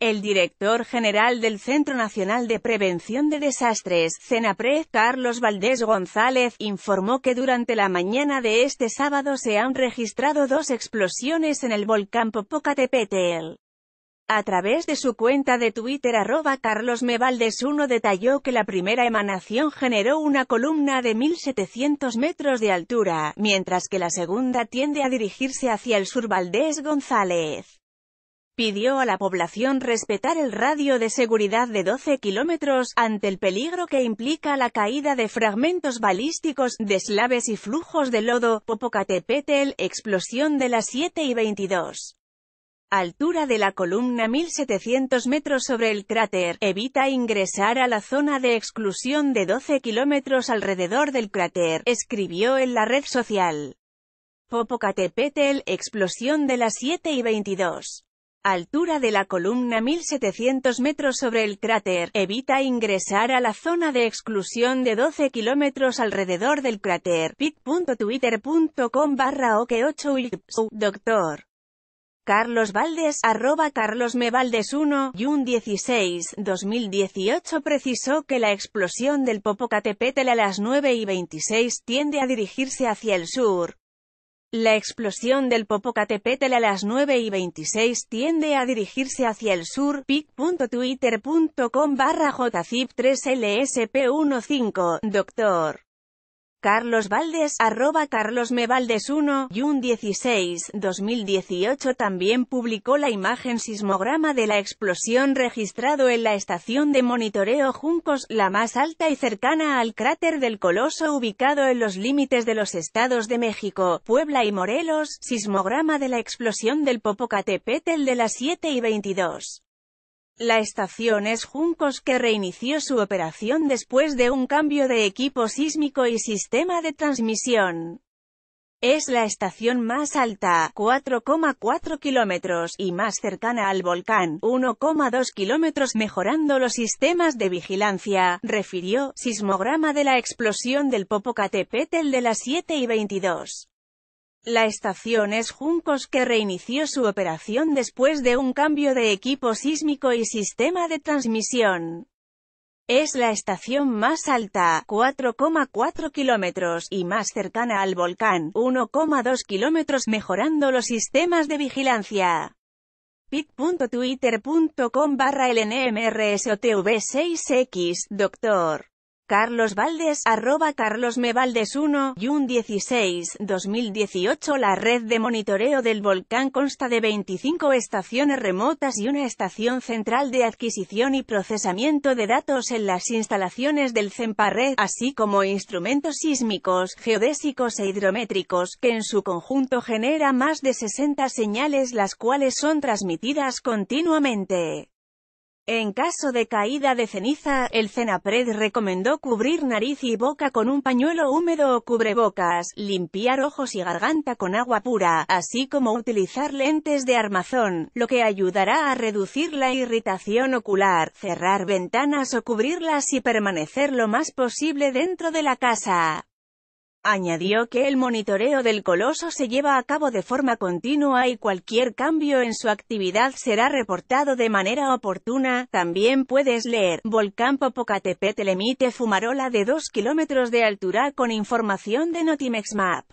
El director general del Centro Nacional de Prevención de Desastres, Cenapred, Carlos Valdés González, informó que durante la mañana de este sábado se han registrado dos explosiones en el volcán Popocatépetl. A través de su cuenta de Twitter arroba Carlos Mevaldes 1 detalló que la primera emanación generó una columna de 1.700 metros de altura, mientras que la segunda tiende a dirigirse hacia el sur Valdés González pidió a la población respetar el radio de seguridad de 12 kilómetros, ante el peligro que implica la caída de fragmentos balísticos, deslaves y flujos de lodo, Popocatépetl, explosión de las 7 y 22. Altura de la columna 1700 metros sobre el cráter, evita ingresar a la zona de exclusión de 12 kilómetros alrededor del cráter, escribió en la red social. Popocatépetl, explosión de las 7 y 22. Altura de la columna 1700 metros sobre el cráter, evita ingresar a la zona de exclusión de 12 kilómetros alrededor del cráter. pic.twitter.com barra ok 8 Doctor. Carlos Valdes, arroba carlosmevaldes 1, y un 16, 2018 precisó que la explosión del Popocatépetl a las 9 y 26 tiende a dirigirse hacia el sur. La explosión del Popocatépetl a las 9 y 26 tiende a dirigirse hacia el sur, pic.twitter.com barra jcip3lsp15, doctor. Carlos Valdes, arroba carlosmevaldes1, y un 16, 2018 también publicó la imagen sismograma de la explosión registrado en la estación de monitoreo Juncos, la más alta y cercana al cráter del Coloso ubicado en los límites de los estados de México, Puebla y Morelos, sismograma de la explosión del Popocatépetl de las 7 y 22. La estación es Juncos que reinició su operación después de un cambio de equipo sísmico y sistema de transmisión. Es la estación más alta, 4,4 kilómetros, y más cercana al volcán, 1,2 kilómetros mejorando los sistemas de vigilancia, refirió, sismograma de la explosión del Popocatépetl de las 7 y 22. La estación es Juncos que reinició su operación después de un cambio de equipo sísmico y sistema de transmisión. Es la estación más alta, 4,4 kilómetros, y más cercana al volcán, 1,2 kilómetros, mejorando los sistemas de vigilancia. pit.twitter.com barra lnmrsotv6x, doctor. Carlos Valdes, arroba carlosmevaldes 1, Jun 16, 2018 La red de monitoreo del volcán consta de 25 estaciones remotas y una estación central de adquisición y procesamiento de datos en las instalaciones del CEMPARRED, así como instrumentos sísmicos, geodésicos e hidrométricos, que en su conjunto genera más de 60 señales las cuales son transmitidas continuamente. En caso de caída de ceniza, el CENAPRED recomendó cubrir nariz y boca con un pañuelo húmedo o cubrebocas, limpiar ojos y garganta con agua pura, así como utilizar lentes de armazón, lo que ayudará a reducir la irritación ocular, cerrar ventanas o cubrirlas y permanecer lo más posible dentro de la casa. Añadió que el monitoreo del coloso se lleva a cabo de forma continua y cualquier cambio en su actividad será reportado de manera oportuna. También puedes leer, Volcán Popocatépetl emite fumarola de 2 kilómetros de altura con información de Notimex Map.